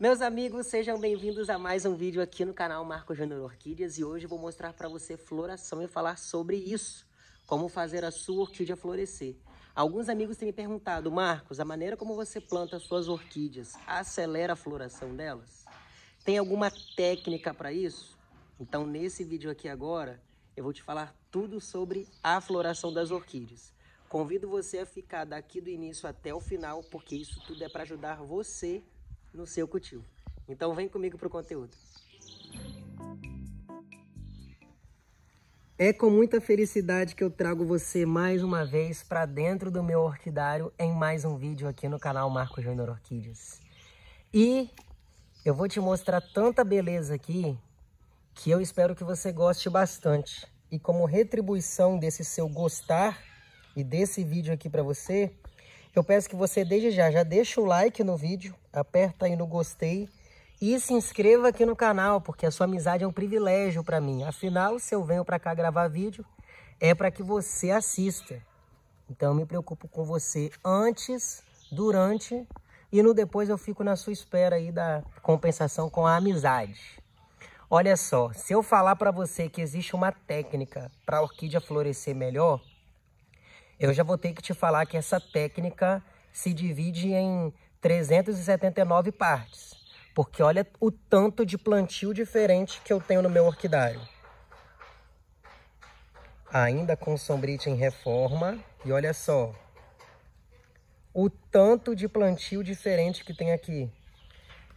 Meus amigos, sejam bem-vindos a mais um vídeo aqui no canal Marco Júnior Orquídeas e hoje vou mostrar para você floração e falar sobre isso, como fazer a sua orquídea florescer. Alguns amigos têm me perguntado, Marcos, a maneira como você planta suas orquídeas acelera a floração delas? Tem alguma técnica para isso? Então nesse vídeo aqui agora eu vou te falar tudo sobre a floração das orquídeas. Convido você a ficar daqui do início até o final, porque isso tudo é para ajudar você no seu cultivo. Então vem comigo para o conteúdo. É com muita felicidade que eu trago você mais uma vez para dentro do meu orquidário em mais um vídeo aqui no canal Marco Júnior Orquídeas. E eu vou te mostrar tanta beleza aqui que eu espero que você goste bastante. E como retribuição desse seu gostar e desse vídeo aqui para você, eu peço que você desde já já deixa o like no vídeo, aperta aí no gostei e se inscreva aqui no canal, porque a sua amizade é um privilégio para mim. Afinal, se eu venho para cá gravar vídeo, é para que você assista. Então, eu me preocupo com você antes, durante e no depois eu fico na sua espera aí da compensação com a amizade. Olha só, se eu falar para você que existe uma técnica para a orquídea florescer melhor, eu já vou ter que te falar que essa técnica se divide em 379 partes. Porque olha o tanto de plantio diferente que eu tenho no meu orquidário. Ainda com sombrite em reforma. E olha só. O tanto de plantio diferente que tem aqui.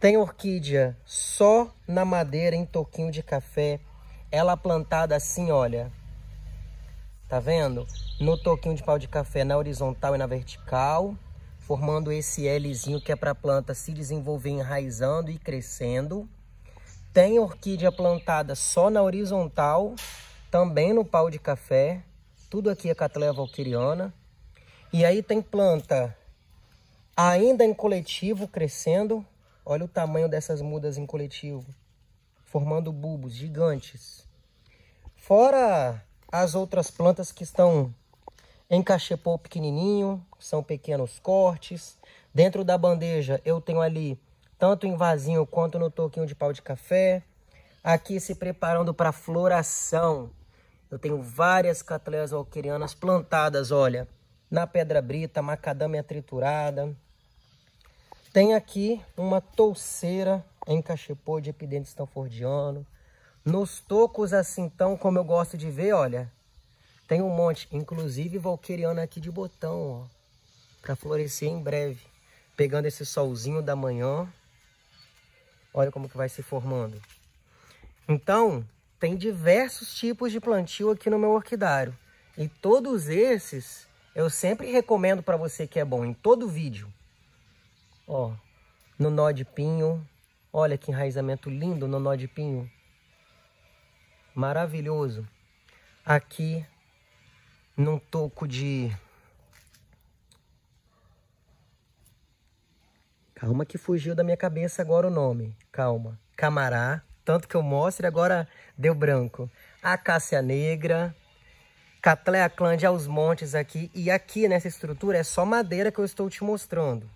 Tem orquídea só na madeira, em toquinho de café. Ela plantada assim, olha. Tá vendo? No toquinho de pau de café, na horizontal e na vertical formando esse Lzinho que é para a planta se desenvolver enraizando e crescendo. Tem orquídea plantada só na horizontal, também no pau de café. Tudo aqui é Catleia valquiriana. E aí tem planta ainda em coletivo crescendo. Olha o tamanho dessas mudas em coletivo, formando bulbos gigantes. Fora as outras plantas que estão Encaixepou pequenininho, são pequenos cortes. Dentro da bandeja eu tenho ali tanto em vasinho quanto no toquinho de pau de café. Aqui se preparando para floração. Eu tenho várias cattleyas alquerianas plantadas, olha, na pedra brita, macadâmia triturada. Tem aqui uma touceira em cachepô de epidente stanfordiano. Nos tocos assim, então, como eu gosto de ver, olha, tem um monte, inclusive valqueriana aqui de botão, ó, para florescer em breve, pegando esse solzinho da manhã. Olha como que vai se formando. Então, tem diversos tipos de plantio aqui no meu orquidário. E todos esses eu sempre recomendo para você que é bom em todo vídeo. Ó, no nó de pinho. Olha que enraizamento lindo no nó de pinho. Maravilhoso. Aqui num toco de... Calma que fugiu da minha cabeça agora o nome. Calma. Camará. Tanto que eu mostro e agora deu branco. Acácia negra. Catleia clândia aos montes aqui. E aqui nessa estrutura é só madeira que eu estou te mostrando.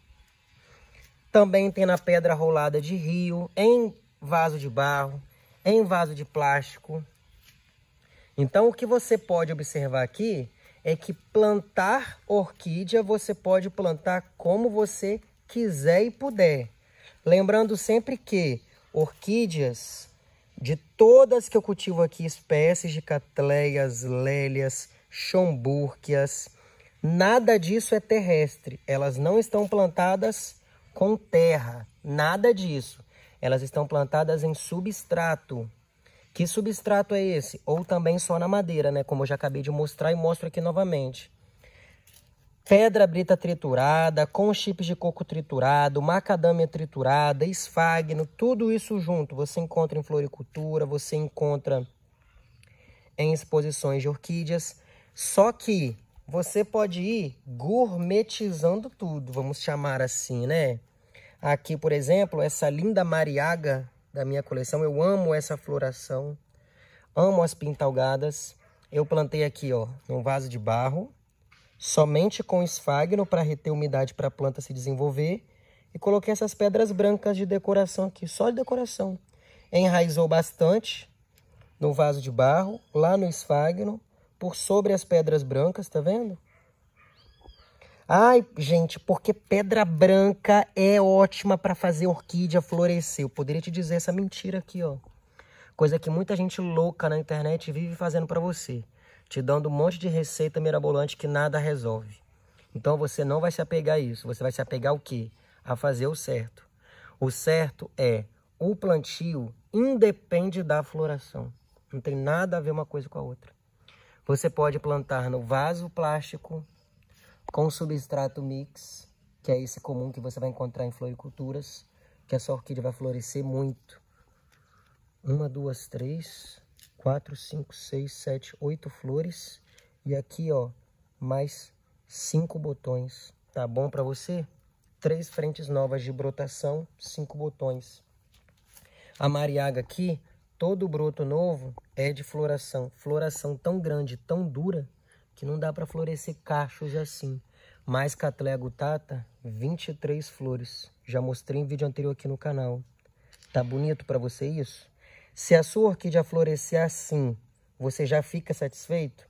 Também tem na pedra rolada de rio, em vaso de barro, em vaso de plástico. Então, o que você pode observar aqui é que plantar orquídea você pode plantar como você quiser e puder. Lembrando sempre que orquídeas, de todas que eu cultivo aqui, espécies de catleias, lélias, chambúrquias, nada disso é terrestre. Elas não estão plantadas com terra, nada disso. Elas estão plantadas em substrato, que substrato é esse? Ou também só na madeira, né? Como eu já acabei de mostrar e mostro aqui novamente. Pedra brita triturada, com chips de coco triturado, macadâmia triturada, esfagno, tudo isso junto. Você encontra em floricultura, você encontra em exposições de orquídeas. Só que você pode ir gourmetizando tudo, vamos chamar assim, né? Aqui, por exemplo, essa linda mariaga da minha coleção. Eu amo essa floração, amo as pintalgadas. Eu plantei aqui, ó, num vaso de barro, somente com esfagno para reter umidade para a planta se desenvolver. E coloquei essas pedras brancas de decoração aqui, só de decoração. Enraizou bastante no vaso de barro, lá no esfagno, por sobre as pedras brancas, tá vendo? Ai, gente, porque pedra branca é ótima para fazer orquídea florescer. Eu poderia te dizer essa mentira aqui, ó. Coisa que muita gente louca na internet vive fazendo para você, te dando um monte de receita mirabolante que nada resolve. Então você não vai se apegar a isso, você vai se apegar o quê? A fazer o certo. O certo é o plantio independe da floração. Não tem nada a ver uma coisa com a outra. Você pode plantar no vaso plástico com substrato mix, que é esse comum que você vai encontrar em floriculturas, que essa orquídea vai florescer muito. Uma, duas, três, quatro, cinco, seis, sete, oito flores. E aqui, ó, mais cinco botões. Tá bom para você? Três frentes novas de brotação, cinco botões. A mariaga aqui, todo broto novo é de floração. Floração tão grande, tão dura, que não dá para florescer cachos assim. Mais Cattleya gutata, 23 flores. Já mostrei em vídeo anterior aqui no canal. Tá bonito para você isso? Se a sua orquídea florescer assim, você já fica satisfeito?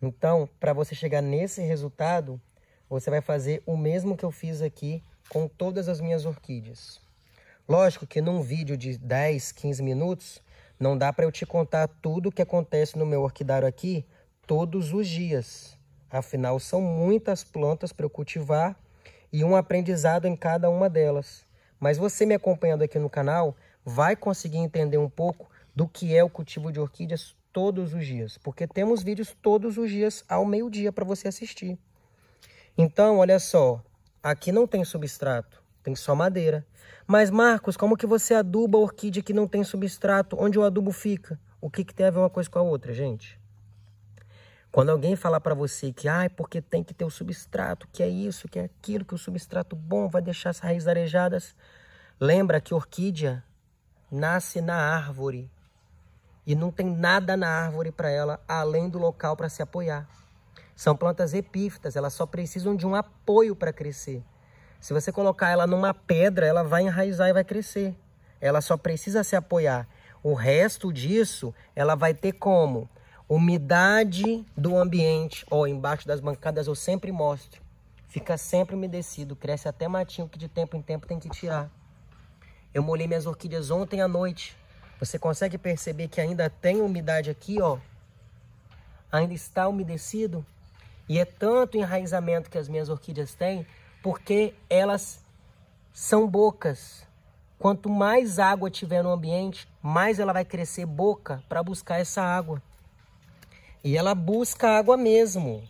Então, para você chegar nesse resultado, você vai fazer o mesmo que eu fiz aqui com todas as minhas orquídeas. Lógico que num vídeo de 10, 15 minutos, não dá para eu te contar tudo o que acontece no meu orquidário aqui, todos os dias. Afinal, são muitas plantas para eu cultivar e um aprendizado em cada uma delas. Mas você me acompanhando aqui no canal vai conseguir entender um pouco do que é o cultivo de orquídeas todos os dias, porque temos vídeos todos os dias ao meio-dia para você assistir. Então, olha só, aqui não tem substrato, tem só madeira. Mas, Marcos, como que você aduba a orquídea que não tem substrato? Onde o adubo fica? O que, que tem a ver uma coisa com a outra, gente? Quando alguém falar para você que ah, é porque tem que ter o substrato, que é isso, que é aquilo, que o substrato bom vai deixar as raízes arejadas, lembra que orquídea nasce na árvore e não tem nada na árvore para ela além do local para se apoiar. São plantas epífitas, elas só precisam de um apoio para crescer. Se você colocar ela numa pedra, ela vai enraizar e vai crescer. Ela só precisa se apoiar. O resto disso, ela vai ter como? Umidade do ambiente, ó, embaixo das bancadas eu sempre mostro. Fica sempre umedecido, cresce até matinho que de tempo em tempo tem que tirar. Eu molhei minhas orquídeas ontem à noite. Você consegue perceber que ainda tem umidade aqui, ó. Ainda está umedecido. E é tanto enraizamento que as minhas orquídeas têm, porque elas são bocas. Quanto mais água tiver no ambiente, mais ela vai crescer boca para buscar essa água. E ela busca água mesmo.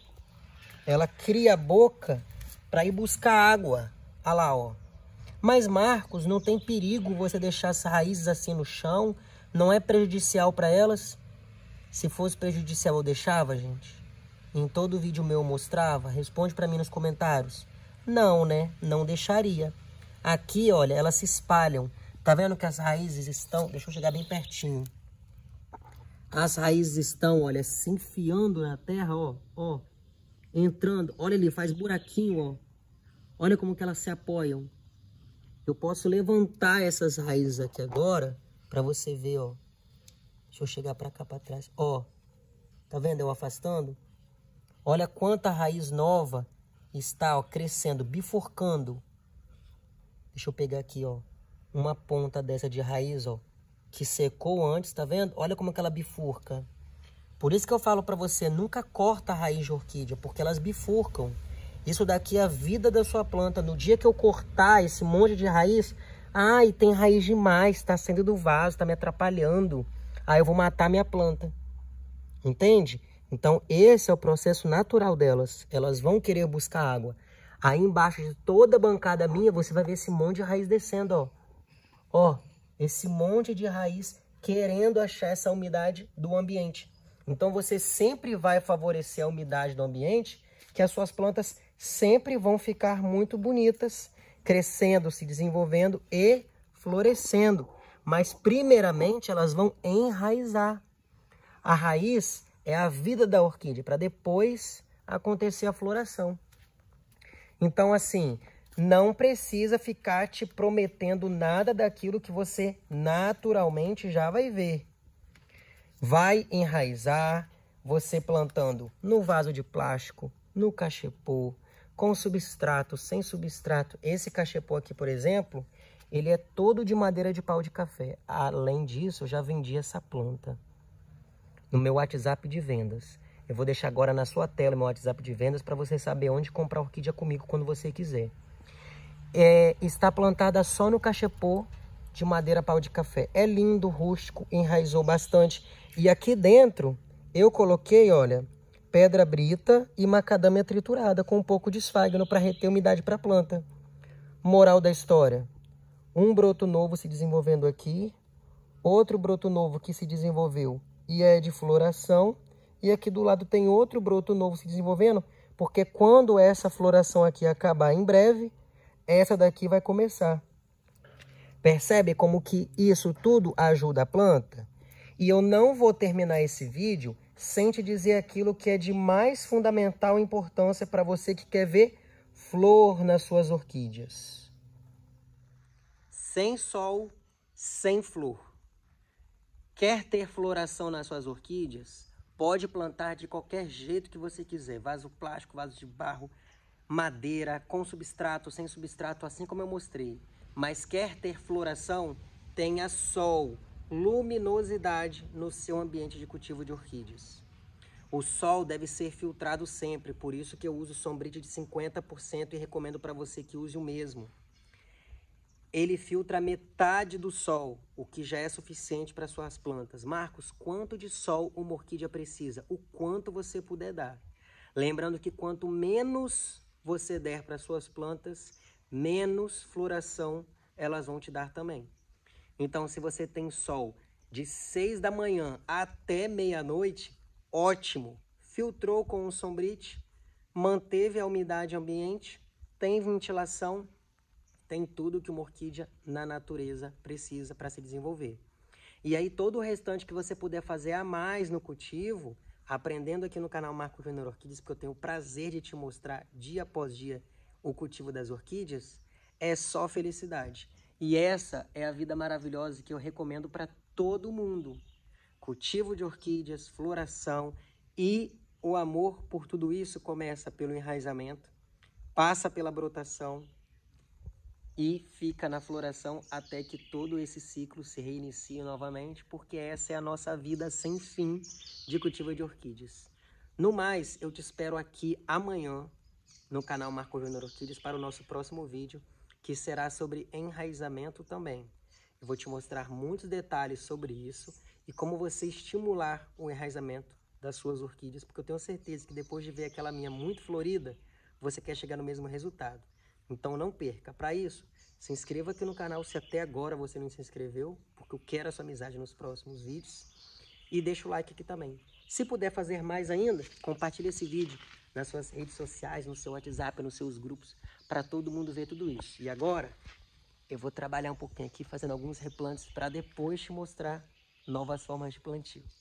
Ela cria a boca para ir buscar água. Olha lá, ó. Mas, Marcos, não tem perigo você deixar as raízes assim no chão? Não é prejudicial para elas? Se fosse prejudicial, eu deixava, gente? Em todo vídeo meu eu mostrava? Responde para mim nos comentários. Não, né? Não deixaria. Aqui, olha, elas se espalham. Tá vendo que as raízes estão... Deixa eu chegar bem pertinho. As raízes estão, olha, se enfiando na terra, ó, ó, entrando. Olha ali, faz buraquinho, ó. Olha como que elas se apoiam. Eu posso levantar essas raízes aqui agora para você ver, ó. Deixa eu chegar para cá para trás. Ó, tá vendo eu afastando? Olha quanta raiz nova está, ó, crescendo, bifurcando. Deixa eu pegar aqui, ó, uma ponta dessa de raiz, ó que secou antes, tá vendo? Olha como que ela bifurca. Por isso que eu falo para você, nunca corta a raiz de orquídea, porque elas bifurcam. Isso daqui é a vida da sua planta. No dia que eu cortar esse monte de raiz, ai, tem raiz demais, está saindo do vaso, está me atrapalhando. Aí eu vou matar minha planta. Entende? Então, esse é o processo natural delas. Elas vão querer buscar água. Aí embaixo de toda a bancada minha, você vai ver esse monte de raiz descendo, ó. Ó, esse monte de raiz querendo achar essa umidade do ambiente. Então você sempre vai favorecer a umidade do ambiente, que as suas plantas sempre vão ficar muito bonitas, crescendo, se desenvolvendo e florescendo. Mas primeiramente elas vão enraizar. A raiz é a vida da orquídea, para depois acontecer a floração. Então assim, não precisa ficar te prometendo nada daquilo que você naturalmente já vai ver. Vai enraizar você plantando no vaso de plástico, no cachepô, com substrato, sem substrato. Esse cachepô aqui, por exemplo, ele é todo de madeira de pau de café. Além disso, eu já vendi essa planta no meu WhatsApp de vendas. Eu vou deixar agora na sua tela meu WhatsApp de vendas para você saber onde comprar orquídea comigo quando você quiser é, está plantada só no cachepô de madeira pau de café. É lindo, rústico, enraizou bastante. E aqui dentro eu coloquei, olha, pedra brita e macadâmia triturada com um pouco de esfagno para reter umidade para a planta. Moral da história, um broto novo se desenvolvendo aqui, outro broto novo que se desenvolveu e é de floração, e aqui do lado tem outro broto novo se desenvolvendo, porque quando essa floração aqui acabar em breve, essa daqui vai começar. Percebe como que isso tudo ajuda a planta? E eu não vou terminar esse vídeo sem te dizer aquilo que é de mais fundamental importância para você que quer ver flor nas suas orquídeas. Sem sol, sem flor. Quer ter floração nas suas orquídeas? Pode plantar de qualquer jeito que você quiser, vaso plástico, vaso de barro, madeira, com substrato, sem substrato, assim como eu mostrei. Mas quer ter floração? Tenha sol, luminosidade no seu ambiente de cultivo de orquídeas. O sol deve ser filtrado sempre, por isso que eu uso sombrite de 50% e recomendo para você que use o mesmo. Ele filtra metade do sol, o que já é suficiente para suas plantas. Marcos, quanto de sol uma orquídea precisa? O quanto você puder dar. Lembrando que quanto menos você der para suas plantas, menos floração elas vão te dar também. Então, se você tem sol de 6 da manhã até meia-noite, ótimo. Filtrou com um sombrite, manteve a umidade ambiente, tem ventilação, tem tudo que uma orquídea na natureza precisa para se desenvolver. E aí todo o restante que você puder fazer a mais no cultivo, aprendendo aqui no canal Marco Júnior Orquídeas, porque eu tenho o prazer de te mostrar dia após dia o cultivo das orquídeas, é só felicidade. E essa é a vida maravilhosa que eu recomendo para todo mundo. Cultivo de orquídeas, floração e o amor por tudo isso começa pelo enraizamento, passa pela brotação, e fica na floração até que todo esse ciclo se reinicie novamente, porque essa é a nossa vida sem fim de cultivo de orquídeas. No mais, eu te espero aqui amanhã no canal Marco Júnior Orquídeas para o nosso próximo vídeo, que será sobre enraizamento também. Eu vou te mostrar muitos detalhes sobre isso e como você estimular o enraizamento das suas orquídeas, porque eu tenho certeza que depois de ver aquela minha muito florida, você quer chegar no mesmo resultado. Então não perca. Para isso, se inscreva aqui no canal se até agora você não se inscreveu, porque eu quero a sua amizade nos próximos vídeos. E deixa o like aqui também. Se puder fazer mais ainda, compartilhe esse vídeo nas suas redes sociais, no seu WhatsApp, nos seus grupos, para todo mundo ver tudo isso. E agora, eu vou trabalhar um pouquinho aqui fazendo alguns replantes para depois te mostrar novas formas de plantio.